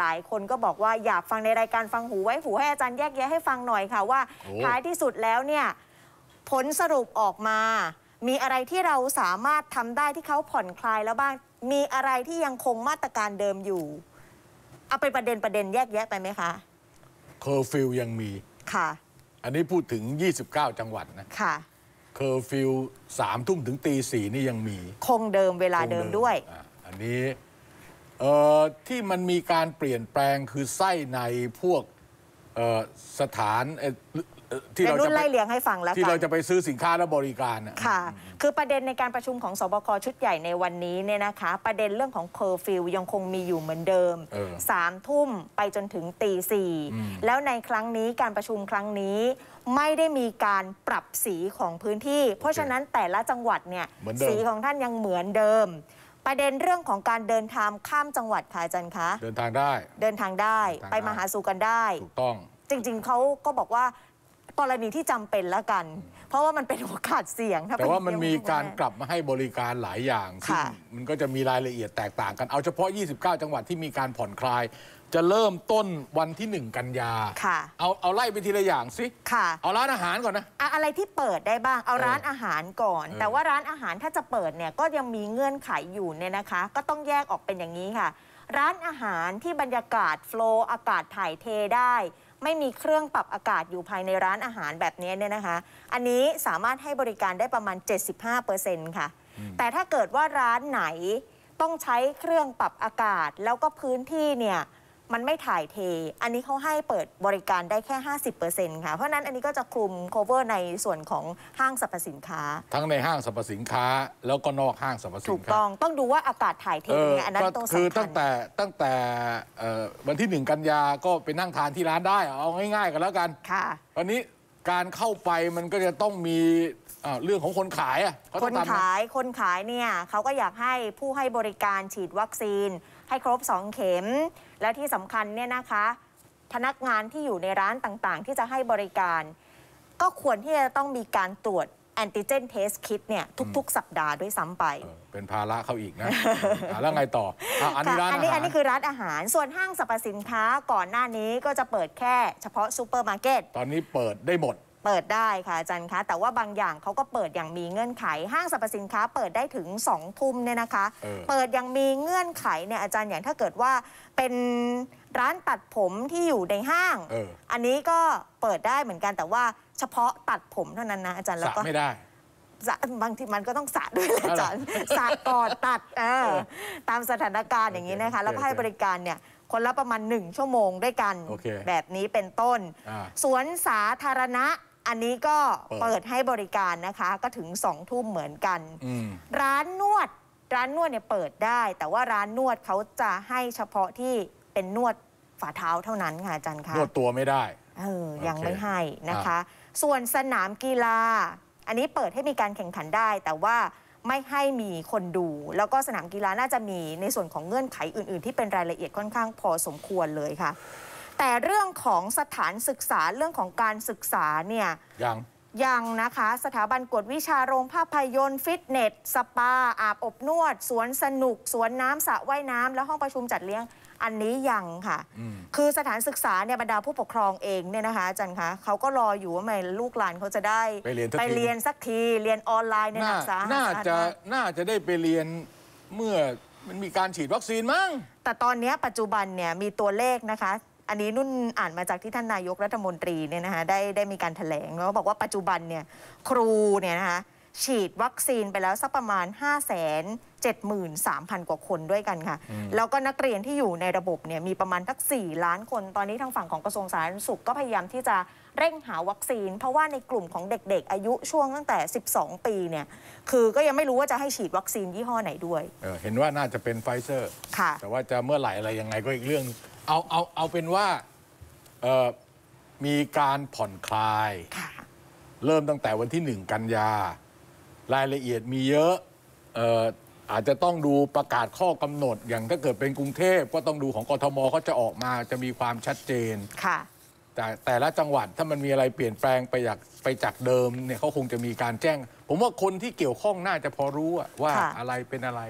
หลายคนก็บอกว่าอยากฟังในรายการฟังหูไว้หูให้อาจารย์แยกแยะให้ฟังหน่อยค่ะว่าท้ายที่สุดแล้วเนี่ยผลสรุปออกมา มีอะไรที่เราสามารถทำได้ที่เขาผ่อนคลายแล้วบ้างมีอะไรที่ยังคงมาตรการเดิมอยู่เอาไปประเด็นประเด็นแยกแยะไปไหมคะเคอร์ฟิวยังมีค่ะ อันนี้พูดถึง 29 จังหวัดนะค่ะเคอร์ฟิวสามทุ่มถึงตีสี่นี่ยังมี คงเดิมเวลาเดิมด้วย อันนี้ที่มันมีการเปลี่ยนแปลงคือไส้ในพวกสถานที่เราจะไล่เลี้ยงให้ฟังแล้วที่เราจะไปซื้อสินค้าและบริการค่ะคือประเด็นในการประชุมของสบคชุดใหญ่ในวันนี้เนี่ยนะคะประเด็นเรื่องของเคอร์ฟิวยังคงมีอยู่เหมือนเดิมสามทุ่มไปจนถึงตีสี่แล้วในครั้งนี้การประชุมครั้งนี้ไม่ได้มีการปรับสีของพื้นที่ เพราะฉะนั้นแต่ละจังหวัดเนี่ยสีของท่านยังเหมือนเดิมประเด็นเรื่องของการเดินทางข้ามจังหวัดค่ะอาจารย์คะเดินทางได้เดินทางได้ เดินทางได้ ไปมาหาสู่กันได้ ถูกต้อง จริงๆ เขาก็บอกว่ากรณีที่จำเป็นละกัน เพราะว่ามันเป็นโอกาสเสี่ยงแต่ว่ามันมีการกลับมาให้บริการหลายอย่างซึ่งมันก็จะมีรายละเอียดแตกต่างกันเอาเฉพาะ 29 จังหวัดที่มีการผ่อนคลาย จะเริ่มต้นวันที่ 1 กันยาเอาเอาไล่ไปทีละอย่างสิเอาร้านอาหารก่อนนะอะไรที่เปิดได้บ้างเอาร้านอาหารก่อน แต่ว่าร้านอาหารถ้าจะเปิดเนี่ยก็ยังมีเงื่อนไขอยู่เนี่ยนะคะ ก็ต้องแยกออกเป็นอย่างนี้ค่ะ ร้านอาหารที่บรรยากาศโฟล์อากาศถ่ายเทได้ไม่มีเครื่องปรับอากาศอยู่ภายในร้านอาหารแบบนี้เนี่ยนะคะ อันนี้สามารถให้บริการได้ประมาณ 75%ค่ะ แต่ถ้าเกิดว่าร้านไหนต้องใช้เครื่องปรับอากาศแล้วก็พื้นที่เนี่ยมันไม่ถ่ายเท อันนี้เขาให้เปิดบริการได้แค่ 50%ค่ะ เพราะนั้นอันนี้ก็จะคลุม cover ในส่วนของห้างสรรพสินค้า ทั้งในห้างสรรพสินค้า แล้วก็นอกห้างสรรพสินค้า ถูกต้อง ต้องดูว่าอากาศถ่ายเทเนี่ยอันนั้นตรงสำคัญคือตั้งแต่ตั้งแต่วันที่ 1 กันยาก็ไปนั่งทานที่ร้านได้เอาง่าย ๆกันแล้วกัน ค่ะ วันนี้การเข้าไปมันก็จะต้องมีเรื่องของคนขายอ่ะคนขายคนขายเนี่ยเขาก็อยากให้ผู้ให้บริการฉีดวัคซีน ให้ครบ 2 เข็มและที่สำคัญเนี่ยนะคะพนักงานที่อยู่ในร้านต่างๆที่จะให้บริการ ก็ควรที่จะต้องมีการตรวจแอนติเจนเทสคิดเนี่ยทุก ๆ สัปดาห์ด้วยซ้ำไป เป็นภาระเขาอีกนะ แล้วไงต่ออันนี้ร้านอาหารอันนี้อันนี้คือร้านอาหาร ส่วนห้างสรรพสินค้าก่อนหน้านี้ก็จะเปิดแค่ เฉพาะซูเปอร์มาร์เก็ตตอนนี้เปิดได้หมดเปิดได้ค่ะอาจารย์คะแต่ว่าบางอย่างเขาก็เปิดอย่างมีเงื่อนไขห้างสรรพสินค้าเปิดได้ถึง2องทุ่มเนี่ยนะคะเออเปิดอย่างมีเงื่อนไขเนี่ยอาจารย์อย่างถ้าเกิดว่าเป็นร้านตัดผมที่อยู่ในห้างอออันนี้ก็เปิดได้เหมือนกันแต่ว่าเฉพาะตัดผมเท่านั้นนะอาจารย์สแล้วระก็ไม่ได้ บางทีมันก็ต้องสระด้วยแหละอาจารย์สระก่อนตัดตามสถานการณ์อย่างนี้นะคะ แล้วก็ให้บริการเนี่ยคนละประมาณ1ชั่วโมงด้วยกัน แบบนี้เป็นต้นสวนสาธารณะอันนี้ก็เปิดให้บริการนะคะก็ถึงสองทุ่มเหมือนกันร้านนวดร้านนวดเนี่ยเปิดได้ แต่ว่าร้านนวดเขาจะให้เฉพาะที่เป็นนวดฝ่าเท้าเท่านั้นค่ะอาจารย์คะนวดตัวไม่ได้เออยังไม่ให้นะคะ ส่วนสนามกีฬาอันนี้เปิดให้มีการแข่งขันได้ แต่ว่าไม่ให้มีคนดู แล้วก็สนามกีฬาน่าจะมีในส่วนของเงื่อนไขอื่นๆที่เป็นรายละเอียดค่อนข้างพอสมควรเลยค่ะแต่เรื่องของสถานศึกษาเรื่องของการศึกษาเนี่ยยัง ยังนะคะ สถาบันกวดวิชาโรงภาพยนตร์ฟิตเนสสปาอาบอบนวด สวนสนุก สวนน้ำสระว่ายน้ำและห้องประชุมจัดเลี้ยงอันนี้ยังค่ะ คือสถานศึกษาเนี่ยบรรดาผู้ปกครองเองเนี่ยนะคะจันคะเขาก็รออยู่ว่าไม่ลูกหลานเขาจะได้ไปเรียนไปเรียนสักทีเรียนออนไลน์ในหลักสาน่าจะน่าจะได้ไปเรียนเมื่อมันมีการฉีดวัคซีนมั้งแต่ตอนนี้ปัจจุบันเนี่ยมีตัวเลขนะคะอันนี้นุ่นอ่านมาจากที่ท่านนายกรัฐมนตรีเนี่ยนะคะได้ได้มีการถแถลงแล้วบอกว่าปัจจุบันเนี่ยครูเนี่ยนะคะฉีดวัคซีนไปแล้ว สักประมาณ5 0 0 0 0 73,000 กว่าคนด้วยกันค่ะ แล้วก็นักเรียนที่อยู่ในระบบเนี่ยมีประมาณทัก 4 ล้านคนตอนนี้ทางฝั่งของกระทรวงสาธารณสุข ก็พยายามที่จะเร่งหาวัคซีน เพราะว่าในกลุ่มของเด็กๆ อายุช่วงตั้งแต่ 12 ปีเนี่ยคือก็ยังไม่รู้ว่าจะให้ฉีดวัคซีนยี่ห้อไหนด้วยเเห็นว่าน่าจะเป็นไฟเซอร์แต่ว่าจะเมื่อไหร่อะไรยังไงก็อีกเรื่องเอาเอาเอาเป็นว่ามีการผ่อนคลายเริ่มตั้งแต่วันที่หนึ่งกันยา รายละเอียดมีเยอะอาจจะต้องดูประกาศข้อกำหนดอย่างถ้าเกิดเป็นกรุงเทพก็ต้องดูของกทมเขาจะออกมาจะมีความชัดเจนค่ะแต่แต่ละจังหวัดถ้ามันมีอะไรเปลี่ยนแปลงไปจากไปจากเดิมเนี่ยเขาคงจะมีการแจ้ง ผมว่าคนที่เกี่ยวข้องน่าจะพอรู้ว่าอะไรเป็นอะไร